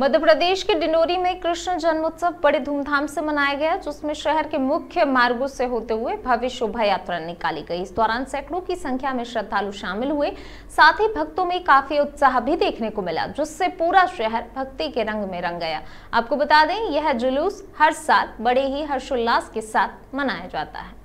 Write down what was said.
मध्य प्रदेश के डिंडोरी में कृष्ण जन्मोत्सव बड़े धूमधाम से मनाया गया जिसमें शहर के मुख्य मार्गो से होते हुए भव्य शोभा यात्रा निकाली गई इस दौरान सैकड़ों की संख्या में श्रद्धालु शामिल हुए साथ ही भक्तों में काफी उत्साह भी देखने को मिला जिससे पूरा शहर भक्ति के रंग में रंग गया आपको बता दें यह जुलूस हर साल बड़े ही हर्षोल्लास के साथ मनाया जाता है